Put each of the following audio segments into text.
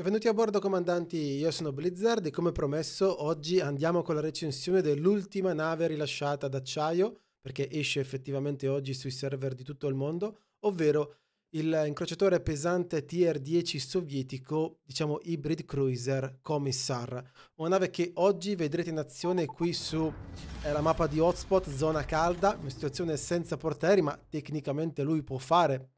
Benvenuti a bordo comandanti, io sono Blizzard e come promesso oggi andiamo con la recensione dell'ultima nave rilasciata d'acciaio perché esce effettivamente oggi sui server di tutto il mondo, ovvero il incrociatore pesante Tier 10 sovietico, diciamo hybrid cruiser Commissar, una nave che oggi vedrete in azione qui sulla eh, mappa di hotspot zona calda, una situazione senza portaerei ma tecnicamente lui può fare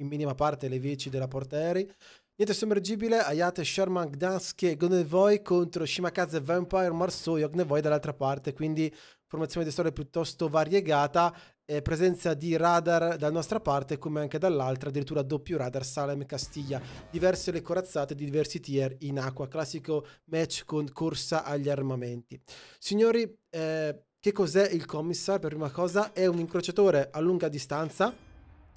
in minima parte le veci della portaerei Niente sommergibile, Ayate Sherman Gdansk e Gonevoi contro Shimakaze Vampire Marsoio Gnevoi dall'altra parte, quindi formazione di storia piuttosto variegata, eh, presenza di radar dalla nostra parte come anche dall'altra, addirittura doppio radar Salem Castiglia, diverse le corazzate di diversi tier in acqua, classico match con corsa agli armamenti. Signori, eh, che cos'è il Commissar per prima cosa? È un incrociatore a lunga distanza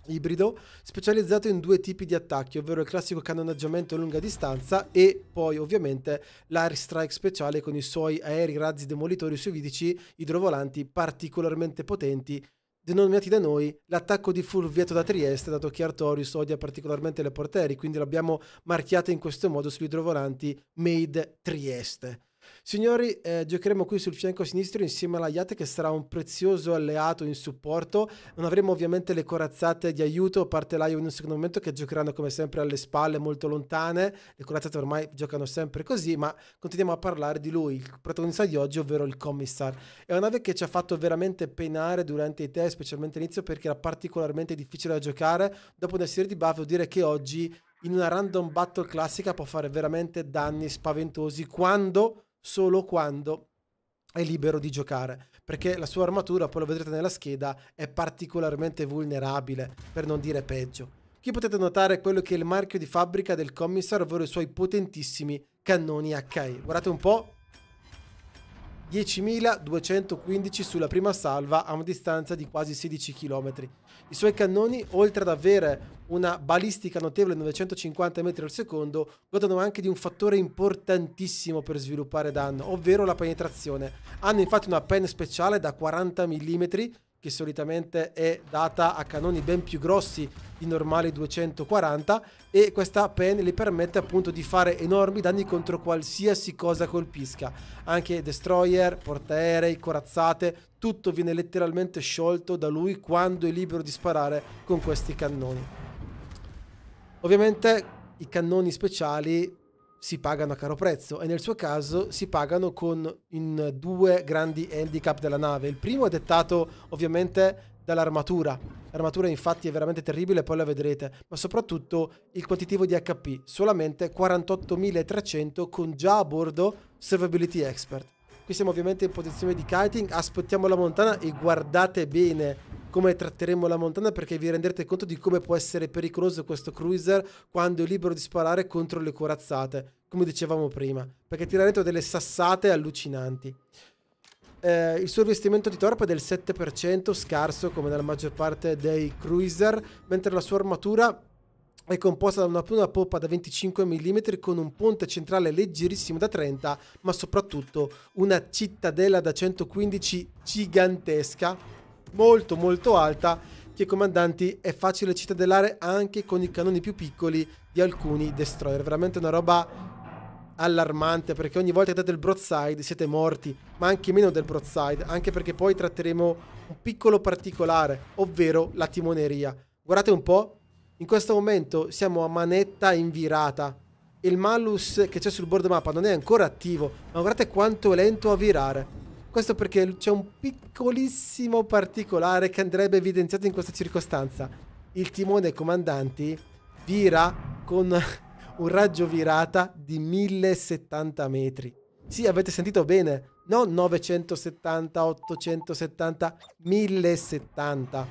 ibrido, specializzato in due tipi di attacchi, ovvero il classico cannonaggiamento a lunga distanza e poi ovviamente l'airstrike speciale con i suoi aerei razzi demolitori suividici idrovolanti particolarmente potenti denominati da noi l'attacco di Fulvieto da Trieste, dato che Artorius odia particolarmente le porteri, quindi l'abbiamo marchiata in questo modo sugli idrovolanti Made Trieste. Signori, eh, giocheremo qui sul fianco sinistro insieme alla Iate che sarà un prezioso alleato in supporto. Non avremo ovviamente le corazzate di aiuto, a parte l'Aio in un secondo momento che giocheranno come sempre alle spalle molto lontane. Le corazzate ormai giocano sempre così, ma continuiamo a parlare di lui, il protagonista di oggi, ovvero il Commissar. È una nave che ci ha fatto veramente penare durante i test, specialmente all'inizio perché era particolarmente difficile da giocare. Dopo una serie di buff, devo dire che oggi in una random battle classica può fare veramente danni spaventosi quando solo quando è libero di giocare perché la sua armatura, poi lo vedrete nella scheda, è particolarmente vulnerabile, per non dire peggio. Qui potete notare quello che è il marchio di fabbrica del Commissar, ovvero i suoi potentissimi cannoni HE. Guardate un po', 10.215 sulla prima salva a una distanza di quasi 16 km. I suoi cannoni, oltre ad avere una balistica notevole 950 metri al secondo, godono anche di un fattore importantissimo per sviluppare danno, ovvero la penetrazione. Hanno infatti una pen speciale da 40 mm che solitamente è data a cannoni ben più grossi di normali 240 e questa pen le permette appunto di fare enormi danni contro qualsiasi cosa colpisca anche destroyer, portaerei, corazzate tutto viene letteralmente sciolto da lui quando è libero di sparare con questi cannoni ovviamente i cannoni speciali si pagano a caro prezzo e nel suo caso si pagano con in due grandi handicap della nave. Il primo è dettato ovviamente dall'armatura. L'armatura infatti è veramente terribile, poi la vedrete, ma soprattutto il quantitativo di HP, solamente 48.300 con già a bordo Survivability Expert. Qui siamo ovviamente in posizione di kiting, aspettiamo la montana e guardate bene come tratteremo la montagna perché vi renderete conto di come può essere pericoloso questo cruiser quando è libero di sparare contro le corazzate, come dicevamo prima, perché tira dentro delle sassate allucinanti. Eh, il suo investimento di torpa è del 7%, scarso come nella maggior parte dei cruiser, mentre la sua armatura è composta da una prima poppa da 25 mm con un ponte centrale leggerissimo da 30, ma soprattutto una cittadella da 115 gigantesca molto molto alta che comandanti è facile cittadellare anche con i cannoni più piccoli di alcuni destroyer. Veramente una roba allarmante perché ogni volta che date il broadside siete morti, ma anche meno del broadside, anche perché poi tratteremo un piccolo particolare, ovvero la timoneria. Guardate un po', in questo momento siamo a manetta invirata. Il malus che c'è sul board mappa non è ancora attivo, ma guardate quanto è lento a virare. Questo perché c'è un piccolissimo particolare che andrebbe evidenziato in questa circostanza. Il timone comandanti vira con un raggio virata di 1070 metri. Sì, avete sentito bene, non 970, 870, 1070,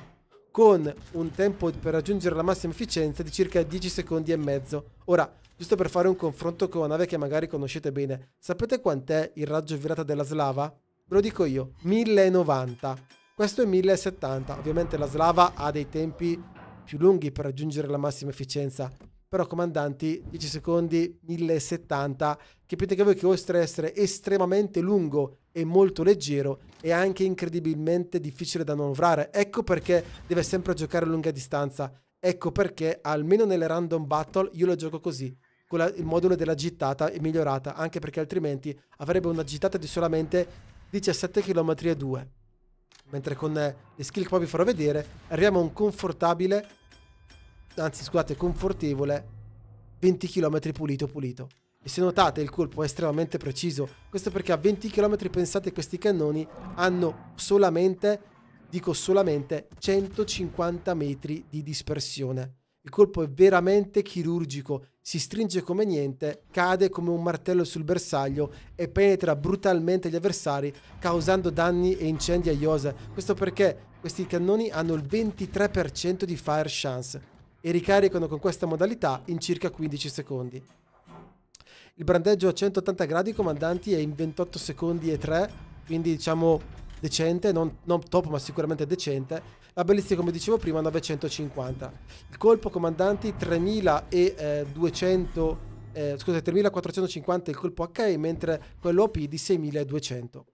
con un tempo per raggiungere la massima efficienza di circa 10 secondi e mezzo. Ora, giusto per fare un confronto con una nave che magari conoscete bene, sapete quant'è il raggio virata della Slava? ve lo dico io, 1090. Questo è 1070. Ovviamente la slava ha dei tempi più lunghi per raggiungere la massima efficienza. Però comandanti, 10 secondi, 1070. Capite che voi che oltre ad essere estremamente lungo e molto leggero, è anche incredibilmente difficile da manovrare. Ecco perché deve sempre giocare a lunga distanza. Ecco perché, almeno nelle random battle, io lo gioco così con la, il modulo della gittata è migliorata, anche perché altrimenti avrebbe una gittata di solamente 17 km e 2. Mentre con eh, le skill che poi vi farò vedere, arriviamo a un confortabile, anzi scusate, confortevole 20 km pulito pulito. E se notate il colpo è estremamente preciso, questo perché a 20 km pensate questi cannoni hanno solamente, dico solamente, 150 metri di dispersione. Il colpo è veramente chirurgico si stringe come niente, cade come un martello sul bersaglio e penetra brutalmente gli avversari causando danni e incendi a Yosa. Questo perché questi cannoni hanno il 23% di fire chance e ricaricano con questa modalità in circa 15 secondi. Il brandeggio a 180 gradi comandanti è in 28 secondi e 3, quindi diciamo decente, non, non top ma sicuramente decente la ballista come dicevo prima 950, il colpo comandanti 3200 eh, eh scusate, 3450 il colpo ok mentre quello OP di 6200.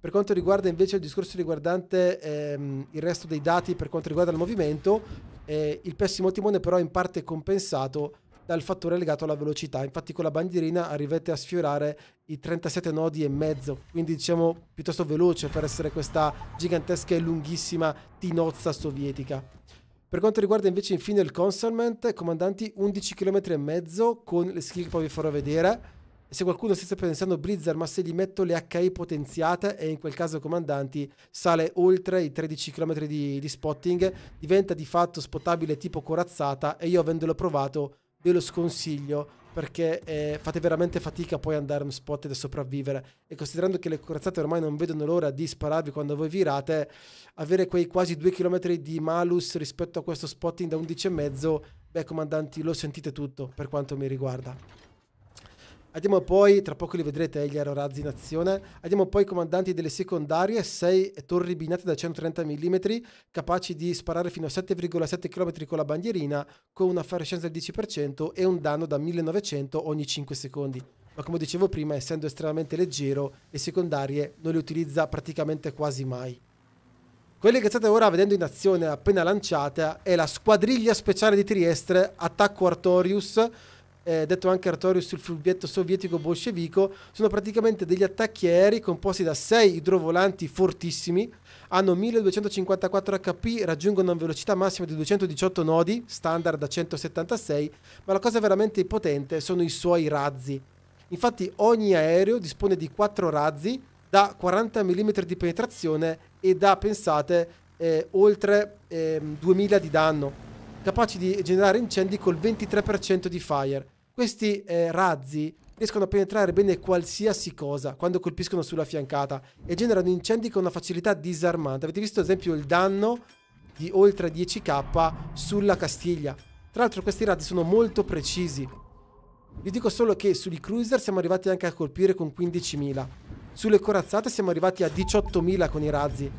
Per quanto riguarda invece il discorso riguardante ehm, il resto dei dati per quanto riguarda il movimento, eh, il pessimo timone però in parte compensato dal fattore legato alla velocità. Infatti con la bandierina arrivate a sfiorare i 37 nodi e mezzo, quindi diciamo piuttosto veloce per essere questa gigantesca e lunghissima tinozza sovietica. Per quanto riguarda invece infine il consignment, comandanti 11 km e mezzo con le skill che poi vi farò vedere. E se qualcuno stesse pensando Blizzard, ma se gli metto le HI potenziate, e in quel caso comandanti, sale oltre i 13 km di, di spotting, diventa di fatto spottabile tipo corazzata e io avendolo provato ve lo sconsiglio perché eh, fate veramente fatica poi ad andare spot e sopravvivere e considerando che le corazzate ormai non vedono l'ora di spararvi quando voi virate avere quei quasi due chilometri di malus rispetto a questo spotting da e mezzo beh comandanti lo sentite tutto per quanto mi riguarda Andiamo poi, tra poco li vedrete, gli aerorazzi in azione. andiamo poi comandanti delle secondarie, 6 torri binate da 130 mm, capaci di sparare fino a 7,7 km con la bandierina, con una farescenza del 10% e un danno da 1900 ogni 5 secondi. Ma come dicevo prima, essendo estremamente leggero, le secondarie non le utilizza praticamente quasi mai. Quelle che state ora vedendo in azione appena lanciata è la squadriglia speciale di Trieste, attacco Artorius, eh, detto anche Artorius sul fluvietto sovietico bolscevico, sono praticamente degli attacchi aerei composti da 6 idrovolanti fortissimi, hanno 1254 HP, raggiungono una velocità massima di 218 nodi, standard da 176, ma la cosa veramente potente sono i suoi razzi. Infatti ogni aereo dispone di 4 razzi da 40 mm di penetrazione e da, pensate, eh, oltre eh, 2000 di danno, capaci di generare incendi col 23% di fire. Questi eh, razzi riescono a penetrare bene qualsiasi cosa quando colpiscono sulla fiancata e generano incendi con una facilità disarmante. Avete visto ad esempio il danno di oltre 10k sulla Castiglia. Tra l'altro questi razzi sono molto precisi. Vi dico solo che sugli cruiser siamo arrivati anche a colpire con 15.000. Sulle corazzate siamo arrivati a 18.000 con i razzi.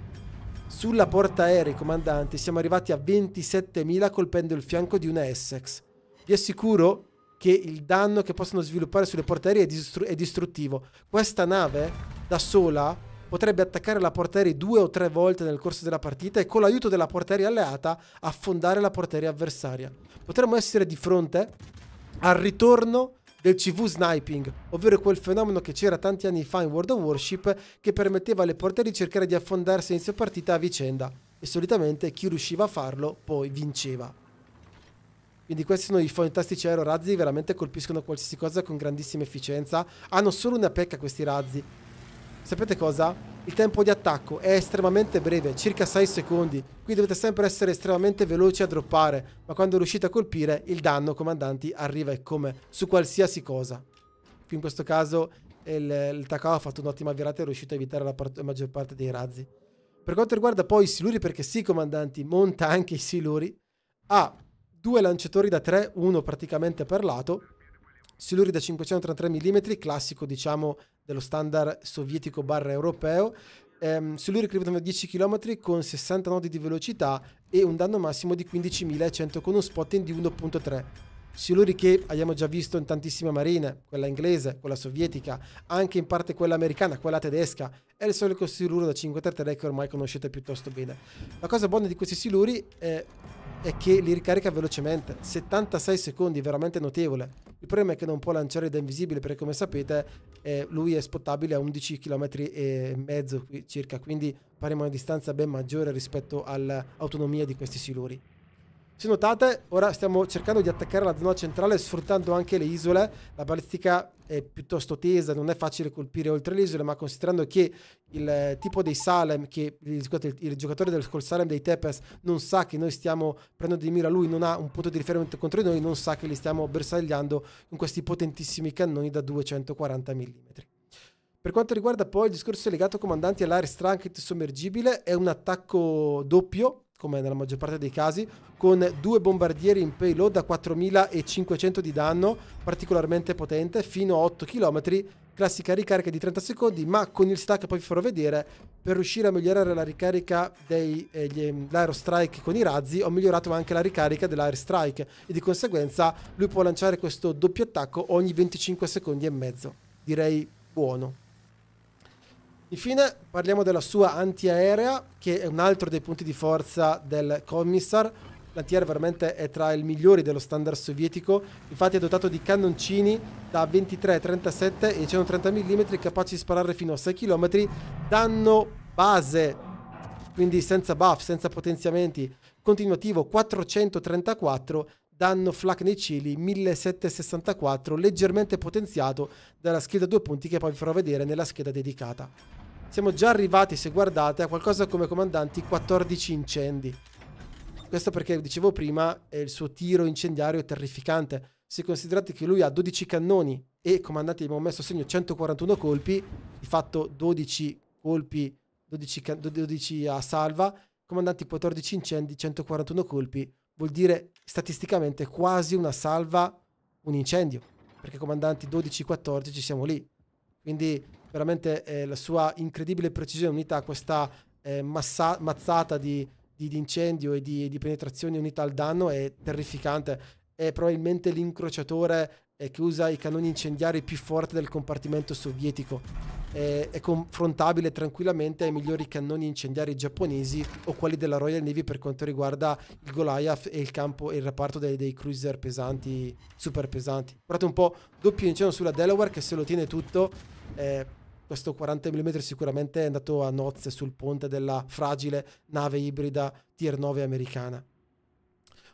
Sulla portaerei, comandanti, siamo arrivati a 27.000 colpendo il fianco di una Essex. Vi assicuro che il danno che possono sviluppare sulle portaerei è, distru è distruttivo. Questa nave da sola potrebbe attaccare la portaerei due o tre volte nel corso della partita e con l'aiuto della portaerei alleata affondare la portaerei avversaria. Potremmo essere di fronte al ritorno del CV sniping, ovvero quel fenomeno che c'era tanti anni fa in World of Warship che permetteva alle portaerei di cercare di affondarsi inizio partita a vicenda e solitamente chi riusciva a farlo poi vinceva. Quindi questi sono i fantastici aerorazzi, veramente colpiscono qualsiasi cosa con grandissima efficienza. Hanno solo una pecca questi razzi. Sapete cosa? Il tempo di attacco è estremamente breve, circa 6 secondi. Qui dovete sempre essere estremamente veloci a droppare, ma quando riuscite a colpire, il danno, comandanti, arriva e come su qualsiasi cosa. Qui in questo caso il, il Takao ha fatto un'ottima virata e è riuscito a evitare la, part la maggior parte dei razzi. Per quanto riguarda poi i siluri, perché sì, comandanti, monta anche i siluri, ha ah, due lanciatori da 3, uno praticamente per lato, siluri da 533 mm, classico diciamo dello standard sovietico barra europeo, ehm, siluri che rivedono 10 km con 60 nodi di velocità e un danno massimo di 15.100 con un spotting di 1.3. Siluri che abbiamo già visto in tantissime marine, quella inglese, quella sovietica, anche in parte quella americana, quella tedesca, è il solito siluro da 533 che ormai conoscete piuttosto bene. La cosa buona di questi siluri è è che li ricarica velocemente. 76 secondi, veramente notevole. Il problema è che non può lanciare da invisibile perché come sapete eh, lui è spottabile a 11 km e mezzo circa, quindi parliamo una distanza ben maggiore rispetto all'autonomia di questi siluri. Se notate, ora stiamo cercando di attaccare la zona centrale sfruttando anche le isole. La balistica è piuttosto tesa, non è facile colpire oltre le isole, ma considerando che il eh, tipo dei Salem, che il, il giocatore del Col Salem dei Tepes non sa che noi stiamo prendendo di mira lui, non ha un punto di riferimento contro di noi, non sa che li stiamo bersagliando con questi potentissimi cannoni da 240 mm. Per quanto riguarda poi il discorso legato ai comandanti all'airstrike sommergibile, è un attacco doppio come nella maggior parte dei casi, con due bombardieri in payload a 4500 di danno, particolarmente potente, fino a 8 km, classica ricarica di 30 secondi, ma con il stack poi vi farò vedere, per riuscire a migliorare la ricarica dell'aerostrike eh, ehm, con i razzi, ho migliorato anche la ricarica dell'airstrike e di conseguenza lui può lanciare questo doppio attacco ogni 25 secondi e mezzo. Direi buono. Infine parliamo della sua antiaerea, che è un altro dei punti di forza del Commissar. L'antiaerea veramente è tra i migliori dello standard sovietico, infatti è dotato di cannoncini da 23, 37 e 130 mm capaci di sparare fino a 6 km, danno base, quindi senza buff, senza potenziamenti, continuativo 434 danno flak nei cili 1764 leggermente potenziato dalla scheda 2 punti che poi vi farò vedere nella scheda dedicata. Siamo già arrivati, se guardate, a qualcosa come comandanti 14 incendi. Questo perché, dicevo prima, è il suo tiro incendiario terrificante. Se considerate che lui ha 12 cannoni e comandanti abbiamo messo a segno 141 colpi, di fatto 12 colpi, 12, 12 a salva, comandanti 14 incendi, 141 colpi, vuol dire statisticamente quasi una salva un incendio, perché comandanti 12-14 siamo lì. Quindi veramente eh, la sua incredibile precisione unita a questa eh, massa- mazzata di, di, di incendio e di, di, penetrazione unita al danno è terrificante. È probabilmente l'incrociatore eh, che usa i cannoni incendiari più forti del compartimento sovietico. è confrontabile tranquillamente ai migliori cannoni incendiari giapponesi o quelli della Royal Navy per quanto riguarda il Goliath e il campo e il reparto dei, dei cruiser pesanti, super pesanti. Guardate un po', doppio incendio sulla Delaware che se lo tiene tutto. Eh, questo 40 mm sicuramente è andato a nozze sul ponte della fragile nave ibrida Tier 9 americana.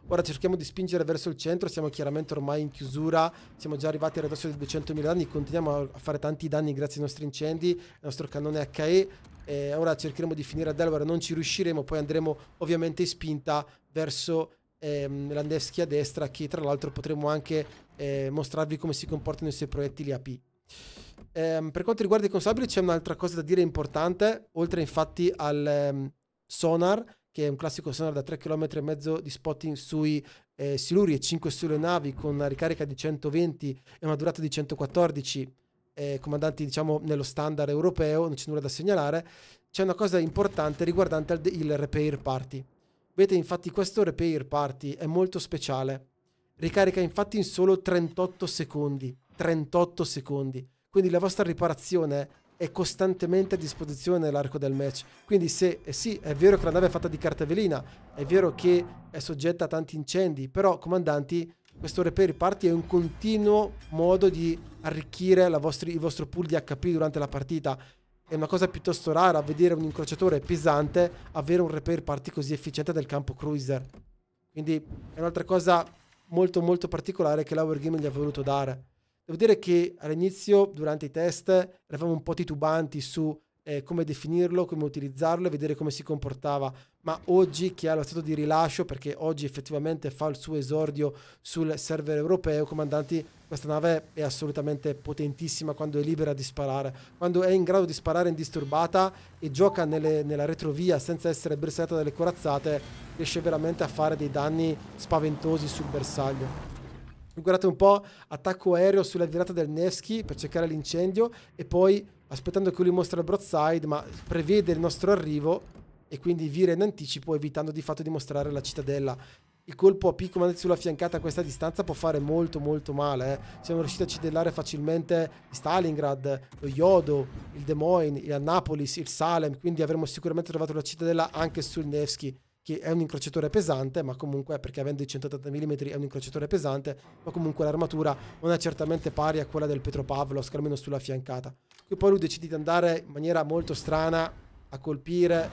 Ora cerchiamo di spingere verso il centro, siamo chiaramente ormai in chiusura, siamo già arrivati al ridosso dei 200.000 danni, continuiamo a fare tanti danni grazie ai nostri incendi, al nostro cannone HE, e ora cercheremo di finire a Delaware, non ci riusciremo, poi andremo ovviamente in spinta verso ehm, Landevsky a destra, che tra l'altro potremo anche eh, mostrarvi come si comportano i suoi proiettili AP. Ehm, per quanto riguarda i consabili c'è un'altra cosa da dire importante, oltre infatti al ehm, sonar, che è un classico sonar da 3 km e mezzo di spotting sui eh, siluri e 5 sulle navi con una ricarica di 120 e una durata di 114 eh, comandanti diciamo nello standard europeo, non c'è nulla da segnalare, c'è una cosa importante riguardante il, il repair party. Vedete infatti questo repair party è molto speciale, ricarica infatti in solo 38 secondi, 38 secondi. Quindi la vostra riparazione è costantemente a disposizione nell'arco del match. Quindi se eh sì, è vero che la nave è fatta di carta velina, è vero che è soggetta a tanti incendi, però comandanti, questo repair party è un continuo modo di arricchire vostri, il vostro pool di HP durante la partita. È una cosa piuttosto rara vedere un incrociatore pesante avere un repair party così efficiente del campo cruiser. Quindi è un'altra cosa molto molto particolare che l'Hour Game gli ha voluto dare. Devo dire che all'inizio, durante i test, eravamo un po' titubanti su eh, come definirlo, come utilizzarlo e vedere come si comportava, ma oggi che ha lo stato di rilascio, perché oggi effettivamente fa il suo esordio sul server europeo, comandanti, questa nave è assolutamente potentissima quando è libera di sparare, quando è in grado di sparare indisturbata e gioca nelle, nella retrovia senza essere bersagliata dalle corazzate, riesce veramente a fare dei danni spaventosi sul bersaglio guardate un po', attacco aereo sulla virata del Nevsky per cercare l'incendio e poi aspettando che lui mostri il broadside, ma prevede il nostro arrivo e quindi vira in anticipo evitando di fatto di mostrare la cittadella. Il colpo a picco mandato sulla fiancata a questa distanza può fare molto molto male. Eh. Siamo riusciti a cidellare facilmente Stalingrad, lo Yodo, il Des Moines, il Annapolis, il Salem, quindi avremmo sicuramente trovato la cittadella anche sul Nevsky che è un incrociatore pesante, ma comunque, perché avendo i 180 mm è un incrociatore pesante, ma comunque l'armatura non è certamente pari a quella del Petropavlovsk, almeno sulla fiancata. Qui poi lui decide di andare in maniera molto strana a colpire,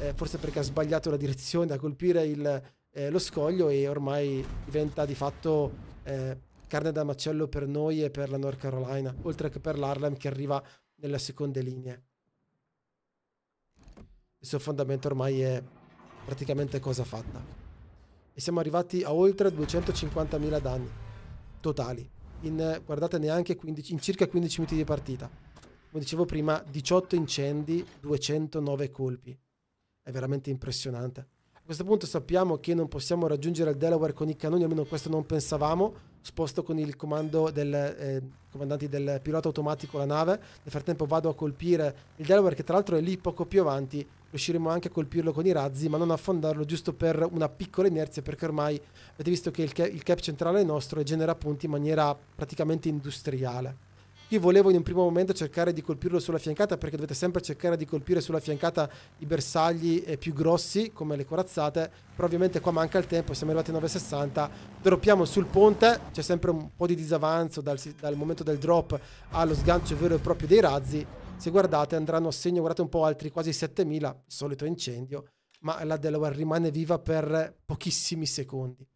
eh, forse perché ha sbagliato la direzione, a colpire il, eh, lo scoglio e ormai diventa di fatto eh, carne da macello per noi e per la North Carolina, oltre che per l'Harlem che arriva nelle seconde linee. Il suo fondamento ormai è praticamente cosa fatta. E siamo arrivati a oltre 250.000 danni totali, in, guardate neanche 15, in circa 15 minuti di partita. Come dicevo prima, 18 incendi, 209 colpi. È veramente impressionante. A questo punto sappiamo che non possiamo raggiungere il Delaware con i cannoni, almeno questo non pensavamo, sposto con il comando del eh, comandanti del pilota automatico la nave. Nel frattempo vado a colpire il Delaware, che tra l'altro è lì poco più avanti. Riusciremo anche a colpirlo con i razzi, ma non affondarlo giusto per una piccola inerzia, perché ormai avete visto che il, ca- il cap centrale è nostro e genera punti in maniera praticamente industriale. Io volevo in un primo momento cercare di colpirlo sulla fiancata perché dovete sempre cercare di colpire sulla fiancata i bersagli eh, più grossi come le corazzate, però ovviamente qua manca il tempo, siamo arrivati a 9,60, droppiamo sul ponte, c'è sempre un po' di disavanzo dal, dal momento del drop allo sgancio vero e proprio dei razzi, se guardate andranno a segno, guardate un po' altri quasi 7.000, solito incendio, ma la Delaware rimane viva per pochissimi secondi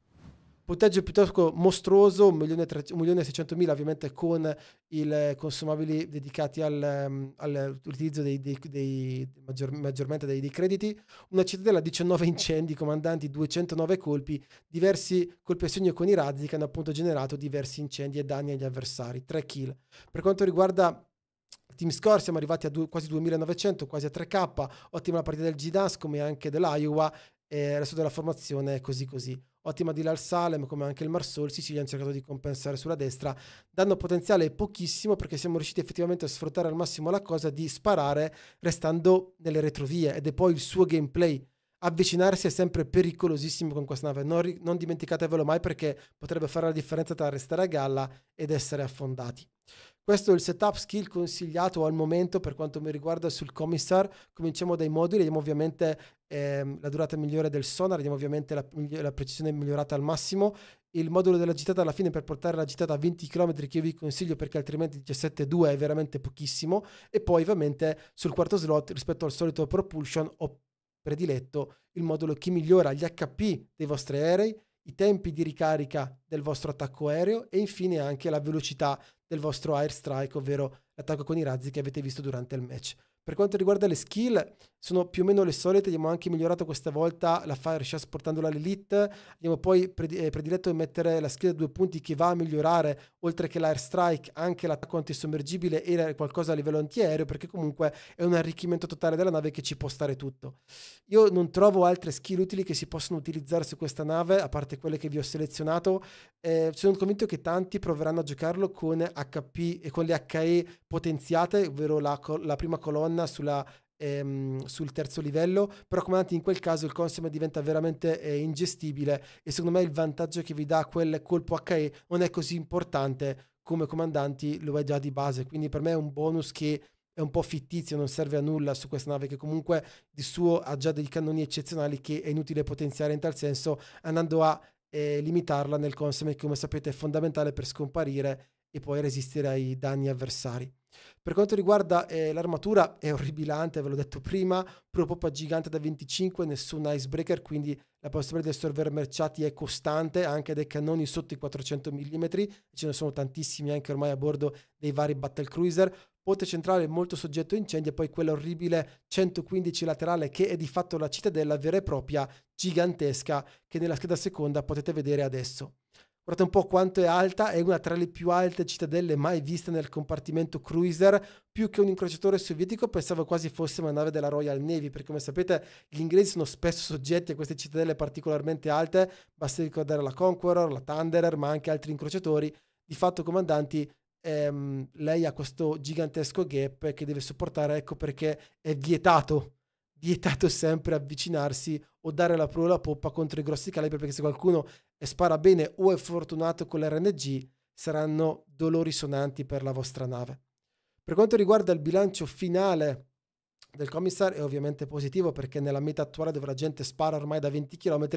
punteggio piuttosto mostruoso, 1.600.000 ovviamente con i consumabili dedicati al, ehm, all'utilizzo dei, dei, dei, maggior, maggiormente dei, crediti, una cittadella 19 incendi, comandanti 209 colpi, diversi colpi a segno con i razzi che hanno appunto generato diversi incendi e danni agli avversari, 3 kill. Per quanto riguarda Team Score siamo arrivati a due, quasi 2900, quasi a 3K, ottima la partita del Gidans come anche dell'Iowa e il resto della formazione è così così. Ottima di Lal Salem, come anche il Marsol, Sicilia hanno cercato di compensare sulla destra, dando potenziale pochissimo perché siamo riusciti effettivamente a sfruttare al massimo la cosa di sparare restando nelle retrovie ed è poi il suo gameplay. Avvicinarsi è sempre pericolosissimo con questa nave, non, ri- non dimenticatevelo mai perché potrebbe fare la differenza tra restare a galla ed essere affondati. Questo è il setup skill consigliato al momento per quanto mi riguarda sul commissar. Cominciamo dai moduli, vediamo ovviamente ehm, la durata migliore del sonar, vediamo ovviamente la, la precisione migliorata al massimo. Il modulo della gittata alla fine per portare la gittata a 20 km che io vi consiglio perché altrimenti 17.2 è veramente pochissimo. E poi ovviamente sul quarto slot rispetto al solito propulsion ho prediletto il modulo che migliora gli HP dei vostri aerei, i tempi di ricarica del vostro attacco aereo e infine anche la velocità del vostro air strike, ovvero l'attacco con i razzi che avete visto durante il match. Per quanto riguarda le skill, sono più o meno le solite, abbiamo anche migliorato questa volta la fire shot portandola all'elite, abbiamo poi eh, prediletto di mettere la skill a due punti che va a migliorare, oltre che l'air strike, anche l'attacco antisommergibile e qualcosa a livello antiaereo, perché comunque è un arricchimento totale della nave che ci può stare tutto. Io non trovo altre skill utili che si possono utilizzare su questa nave, a parte quelle che vi ho selezionato, eh, sono convinto che tanti proveranno a giocarlo con HP e con le HE potenziate, ovvero la, la prima colonna donna sulla, ehm, sul terzo livello, però come in quel caso il console diventa veramente eh, ingestibile e secondo me il vantaggio che vi dà quel colpo HE non è così importante come comandanti lo è già di base, quindi per me è un bonus che è un po' fittizio, non serve a nulla su questa nave che comunque di suo ha già dei cannoni eccezionali che è inutile potenziare in tal senso andando a eh, limitarla nel console che come sapete è fondamentale per scomparire e poi resistere ai danni avversari. Per quanto riguarda eh, l'armatura è orribilante, ve l'ho detto prima, poppa gigante da 25, nessun icebreaker, quindi la possibilità di assorbire merciati è costante anche dai cannoni sotto i 400 mm, ce ne sono tantissimi anche ormai a bordo dei vari battlecruiser, cruiser. Ponte centrale molto soggetto a incendi e poi quella orribile 115 laterale che è di fatto la cittadella vera e propria gigantesca che nella scheda seconda potete vedere adesso. Guardate un po' quanto è alta, è una tra le più alte cittadelle mai viste nel compartimento cruiser, più che un incrociatore sovietico pensavo quasi fosse una nave della Royal Navy, perché come sapete gli inglesi sono spesso soggetti a queste cittadelle particolarmente alte, basta ricordare la Conqueror, la Thunderer, ma anche altri incrociatori, di fatto comandanti ehm, lei ha questo gigantesco gap che deve sopportare, ecco perché è vietato vietato sempre avvicinarsi o dare la prua alla poppa contro i grossi calibri perché se qualcuno e spara bene o è fortunato con l'RNG, saranno dolori sonanti per la vostra nave. Per quanto riguarda il bilancio finale del commissar è ovviamente positivo perché nella meta attuale dove la gente spara ormai da 20 km,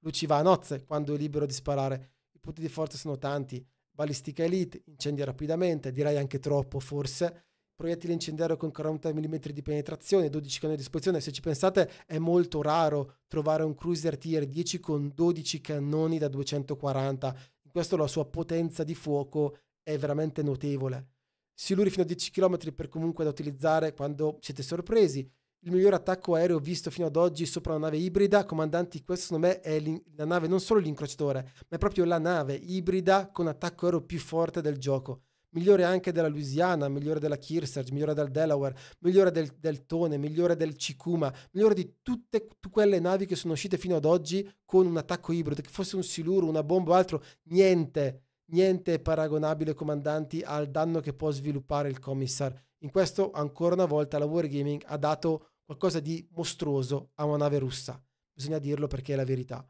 lui ci va a nozze quando è libero di sparare. I punti di forza sono tanti, balistica elite, incendia rapidamente, direi anche troppo forse, proiettile incendiario con 40 mm di penetrazione, 12 cannoni a disposizione. Se ci pensate, è molto raro trovare un cruiser tier 10 con 12 cannoni da 240. In questo la sua potenza di fuoco è veramente notevole. Siluri fino a 10 km per comunque da utilizzare quando siete sorpresi. Il miglior attacco aereo visto fino ad oggi sopra una nave ibrida, comandanti, questo secondo me è la nave non solo l'incrociatore, ma è proprio la nave ibrida con attacco aereo più forte del gioco migliore anche della Louisiana, migliore della Kearsarge, migliore del Delaware, migliore del, del Tone, migliore del Chicuma, migliore di tutte quelle navi che sono uscite fino ad oggi con un attacco ibrido, che fosse un siluro, una bomba o altro, niente, niente è paragonabile, comandanti, al danno che può sviluppare il commissar. In questo, ancora una volta, la Wargaming ha dato qualcosa di mostruoso a una nave russa. Bisogna dirlo perché è la verità.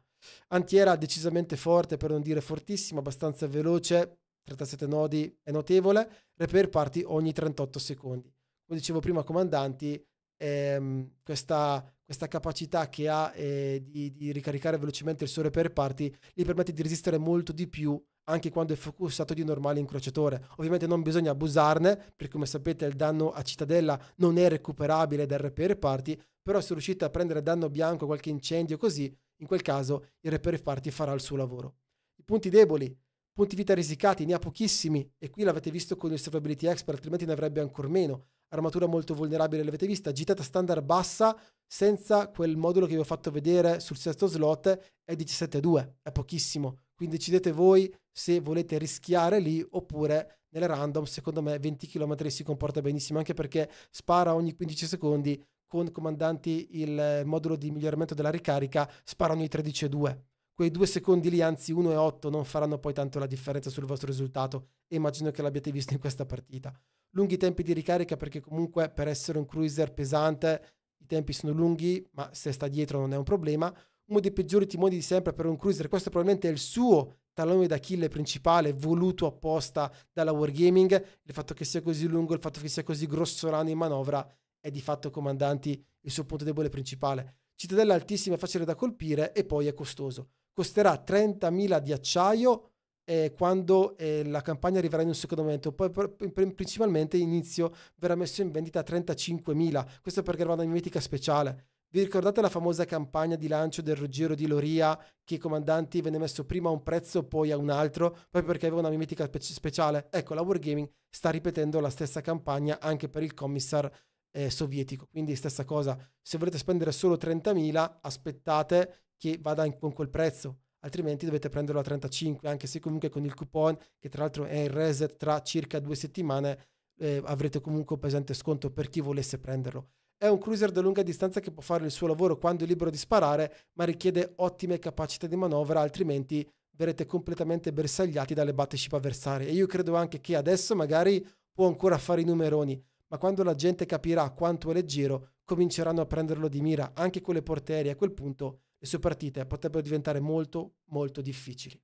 Antiera decisamente forte, per non dire fortissima, abbastanza veloce, 37 nodi è notevole, repair party ogni 38 secondi. Come dicevo prima, comandanti, ehm, questa, questa, capacità che ha eh, di, di, ricaricare velocemente il suo repair party gli permette di resistere molto di più anche quando è focussato di normale incrociatore. Ovviamente non bisogna abusarne, perché come sapete il danno a Cittadella non è recuperabile dal repair party, però se riuscite a prendere danno bianco, qualche incendio così, in quel caso il repair party farà il suo lavoro. I punti deboli. Punti vita risicati, ne ha pochissimi e qui l'avete visto con il Survivability Expert, altrimenti ne avrebbe ancora meno. Armatura molto vulnerabile, l'avete vista, gittata standard bassa, senza quel modulo che vi ho fatto vedere sul sesto slot, è 17.2, è pochissimo. Quindi decidete voi se volete rischiare lì oppure nelle random, secondo me 20 km si comporta benissimo, anche perché spara ogni 15 secondi, con comandanti il eh, modulo di miglioramento della ricarica, sparano i 13.2 quei due secondi lì, anzi 1 e 8, non faranno poi tanto la differenza sul vostro risultato e immagino che l'abbiate visto in questa partita. Lunghi tempi di ricarica perché comunque per essere un cruiser pesante i tempi sono lunghi, ma se sta dietro non è un problema. Uno dei peggiori timoni di sempre per un cruiser, questo probabilmente è il suo tallone d'Achille principale voluto apposta dalla Wargaming, il fatto che sia così lungo, il fatto che sia così grossolano in manovra è di fatto comandanti il suo punto debole principale. Cittadella altissima, facile da colpire e poi è costoso costerà 30.000 di acciaio eh, quando eh, la campagna arriverà in un secondo momento. Poi per, principalmente inizio verrà messo in vendita a 35.000, questo perché era una mimetica speciale. Vi ricordate la famosa campagna di lancio del Ruggero di Loria che i comandanti venne messo prima a un prezzo poi a un altro, proprio perché aveva una mimetica speciale? Ecco, la Wargaming sta ripetendo la stessa campagna anche per il commissar eh, sovietico, quindi stessa cosa. Se volete spendere solo 30.000, aspettate, che vada in, con quel prezzo, altrimenti dovete prenderlo a 35, anche se comunque con il coupon, che tra l'altro è in reset tra circa due settimane, eh, avrete comunque un pesante sconto per chi volesse prenderlo. È un cruiser da lunga distanza che può fare il suo lavoro quando è libero di sparare, ma richiede ottime capacità di manovra, altrimenti verrete completamente bersagliati dalle battleship avversarie. E io credo anche che adesso magari può ancora fare i numeroni, ma quando la gente capirà quanto è leggero, cominceranno a prenderlo di mira anche con le portieri. A quel punto le sue partite potrebbero diventare molto, molto difficili.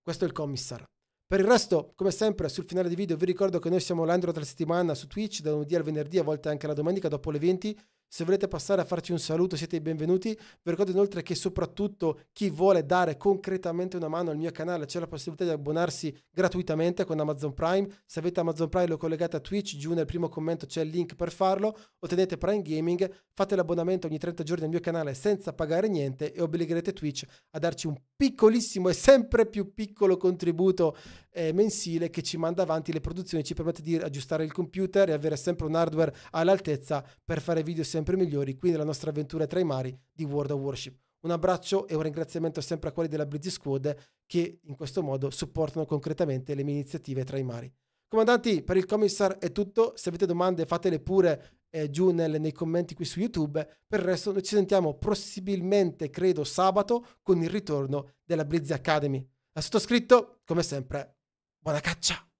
Questo è il commissar. Per il resto, come sempre, sul finale di video vi ricordo che noi siamo live tra settimana su Twitch, da lunedì al venerdì, a volte anche la domenica dopo le 20. Se volete passare a farci un saluto siete i benvenuti. Vi ricordo inoltre che soprattutto chi vuole dare concretamente una mano al mio canale c'è la possibilità di abbonarsi gratuitamente con Amazon Prime. Se avete Amazon Prime lo collegate a Twitch, giù nel primo commento c'è il link per farlo. Ottenete Prime Gaming, fate l'abbonamento ogni 30 giorni al mio canale senza pagare niente e obbligherete Twitch a darci un piccolissimo e sempre più piccolo contributo eh, mensile che ci manda avanti le produzioni, ci permette di aggiustare il computer e avere sempre un hardware all'altezza per fare video sempre sempre migliori qui nella nostra avventura tra i mari di World of Worship. Un abbraccio e un ringraziamento sempre a quelli della Blizzy Squad che in questo modo supportano concretamente le mie iniziative tra i mari. Comandanti, per il Commissar è tutto. Se avete domande fatele pure eh, giù nel, nei commenti qui su YouTube. Per il resto noi ci sentiamo possibilmente, credo, sabato con il ritorno della Blizzy Academy. La sottoscritto, come sempre, buona caccia!